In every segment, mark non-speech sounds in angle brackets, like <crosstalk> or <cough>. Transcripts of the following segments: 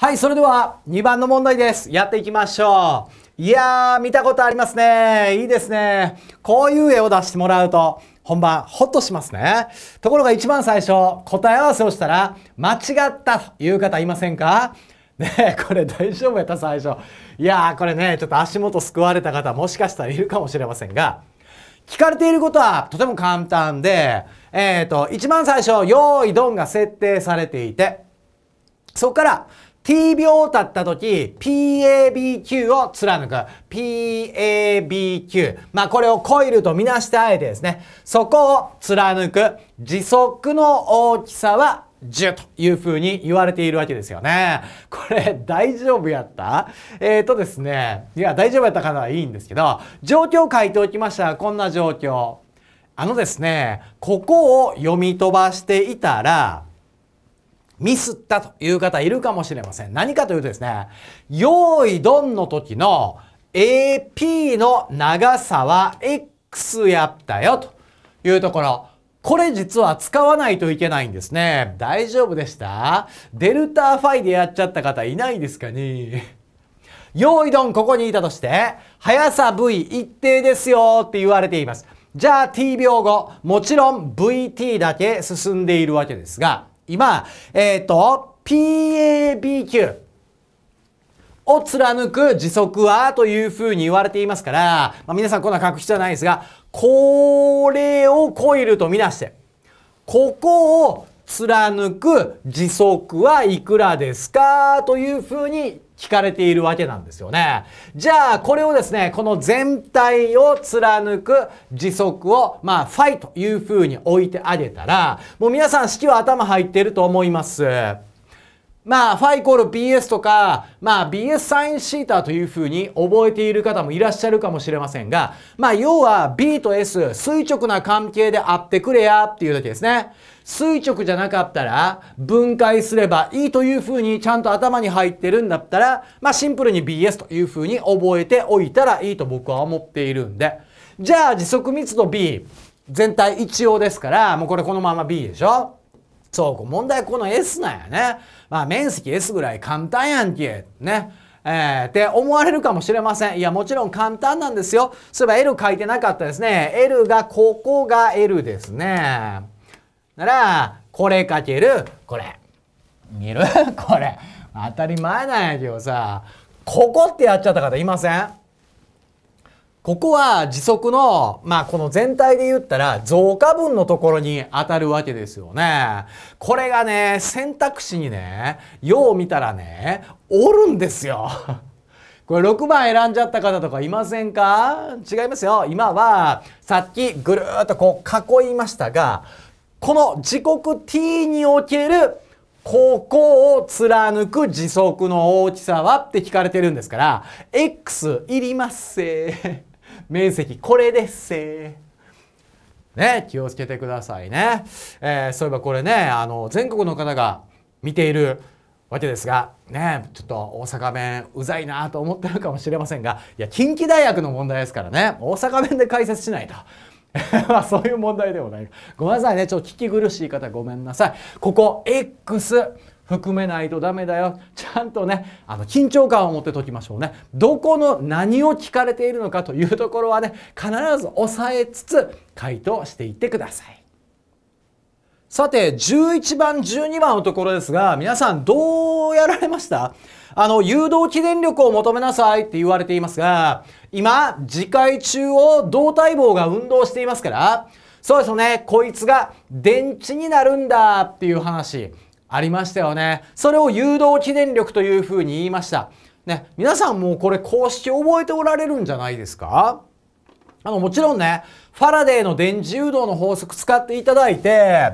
はい、それでは2番の問題です。やっていきましょう。いやー、見たことありますね。いいですね。こういう絵を出してもらうと、本番、ほっとしますね。ところが一番最初、答え合わせをしたら、間違ったという方いませんかねこれ大丈夫やった最初。いやー、これね、ちょっと足元救われた方もしかしたらいるかもしれませんが、聞かれていることはとても簡単で、えっ、ー、と、一番最初、用意ドンが設定されていて、そこから、T 秒経った時、PABQ を貫く。PABQ。まあこれをコイルとみなしてあえてですね、そこを貫く。時速の大きさは10という風に言われているわけですよね。これ大丈夫やったえっ、ー、とですね、いや大丈夫やったかな？いいんですけど、状況を書いておきました。こんな状況。あのですね、ここを読み飛ばしていたら、ミスったという方いるかもしれません。何かというとですね、用意ドンの時の AP の長さは X やったよというところ。これ実は使わないといけないんですね。大丈夫でしたデルタファイでやっちゃった方いないですかね用意ドンここにいたとして、速さ V 一定ですよって言われています。じゃあ t 秒後、もちろん vt だけ進んでいるわけですが、今、えっ、ー、と、PABQ を貫く時速はというふうに言われていますから、まあ、皆さんこんな確くはないですが、これをコイルとみなして、ここを貫く時速はいくらですかというふうに聞かれているわけなんですよね。じゃあ、これをですね、この全体を貫く時速を、まあ、ファイという風に置いてあげたら、もう皆さん式は頭入っていると思います。まあ、ファイコール BS とか、まあ、BS サインシーターというふうに覚えている方もいらっしゃるかもしれませんが、まあ、要は B と S、垂直な関係であってくれやっていうだけですね。垂直じゃなかったら、分解すればいいというふうにちゃんと頭に入ってるんだったら、まあ、シンプルに BS というふうに覚えておいたらいいと僕は思っているんで。じゃあ、時速密度 B、全体一応ですから、もうこれこのまま B でしょそう問題はこの S なんやね。まあ面積 S ぐらい簡単やんけ。ね。えー、って思われるかもしれません。いや、もちろん簡単なんですよ。そういえば L 書いてなかったですね。L が、ここが L ですね。なら、これかける、これ。見る <laughs> これ。当たり前なんやけどさ、ここってやっちゃった方いませんここは時速の、まあこの全体で言ったら増加分のところに当たるわけですよね。これがね、選択肢にね、よう見たらね、おるんですよ。<laughs> これ6番選んじゃった方とかいませんか違いますよ。今はさっきぐるっとこう囲いましたが、この時刻 t におけるここを貫く時速の大きさはって聞かれてるんですから、X いりません。面積これですえね気をつけてくださいね、えー、そういえばこれねあの全国の方が見ているわけですがねちょっと大阪弁うざいなと思ってるかもしれませんがいや近畿大学の問題ですからね大阪弁で解説しないと。<laughs> まあそういう問題でもない。ごめんなさいね。ちょっと聞き苦しい方ごめんなさい。ここ X 含めないとダメだよちゃんとねあの緊張感を持って解きましょうねどこの何を聞かれているのかというところはね必ず押さえつつ回答していってくださいさて11番12番のところですが皆さんどうやられましたあの、誘導起電力を求めなさいって言われていますが、今、次回中を胴体棒が運動していますから、そうですよね、こいつが電池になるんだっていう話。ありましたよね。それを誘導記念力というふうに言いました。ね、皆さんもうこれ公式覚えておられるんじゃないですかあの、もちろんね、ファラデーの電磁誘導の法則使っていただいて、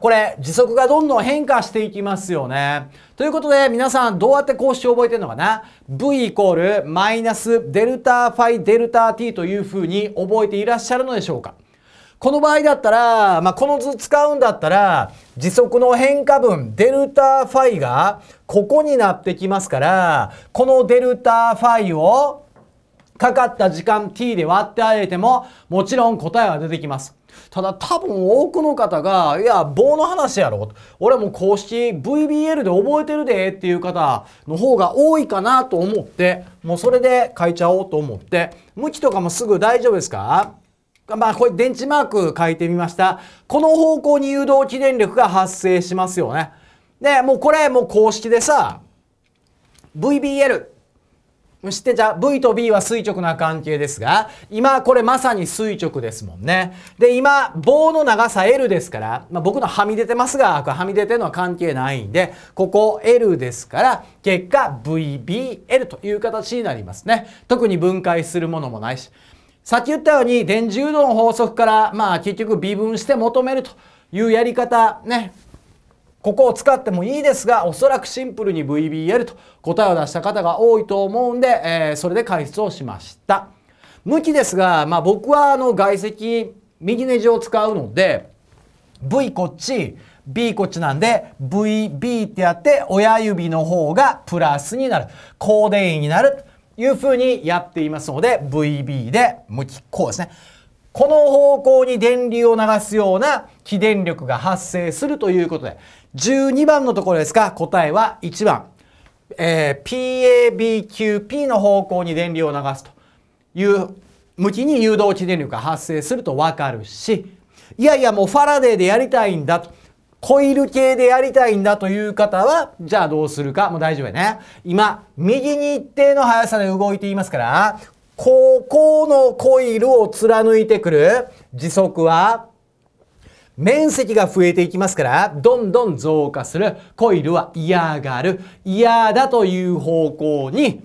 これ、時速がどんどん変化していきますよね。ということで、皆さんどうやって公式を覚えてるのかな ?V イコールマイナスデルタファイデルタ t という風に覚えていらっしゃるのでしょうかこの場合だったら、まあ、この図使うんだったら、時速の変化分、デルタファイがここになってきますから、このデルタファイをかかった時間 t で割ってあげても、もちろん答えは出てきます。ただ多分多くの方が、いや、棒の話やろ。俺も公式 VBL で覚えてるでっていう方の方が多いかなと思って、もうそれで書いちゃおうと思って、向きとかもすぐ大丈夫ですかまあ、これ電池マーク書いてみました。この方向に誘導起電力が発生しますよね。で、もうこれ、もう公式でさ、VBL。知ってじゃ V と B は垂直な関係ですが、今これまさに垂直ですもんね。で、今、棒の長さ L ですから、まあ、僕のはみ出てますが、はみ出てるのは関係ないんで、ここ L ですから、結果 VBL という形になりますね。特に分解するものもないし。さっき言ったように電磁誘導の法則からまあ結局微分して求めるというやり方ねここを使ってもいいですがおそらくシンプルに VBL と答えを出した方が多いと思うんで、えー、それで解説をしました向きですが、まあ、僕はあの外積右ネジを使うので V こっち B こっちなんで VB ってやって親指の方がプラスになる高電位になるいうふうにやっていますので VB で向きこうですね。この方向に電流を流すような起電力が発生するということで12番のところですか答えは1番、えー、PABQP の方向に電流を流すという向きに誘導起電力が発生すると分かるしいやいやもうファラデーでやりたいんだとコイル系でやりたいんだという方は、じゃあどうするか。もう大丈夫やね。今、右に一定の速さで動いていますから、ここのコイルを貫いてくる時速は、面積が増えていきますから、どんどん増加する。コイルは嫌がる。嫌だという方向に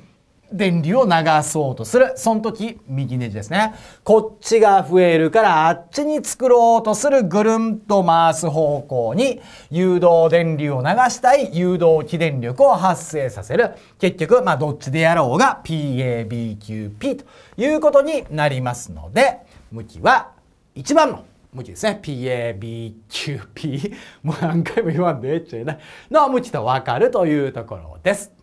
電流を流そうとする。その時、右ネジですね。こっちが増えるからあっちに作ろうとするぐるんと回す方向に誘導電流を流したい誘導起電力を発生させる。結局、まあどっちでやろうが PABQP ということになりますので、向きは1番の向きですね。PABQP。もう何回も言わんでえっちゃいない。の向きとわかるというところです。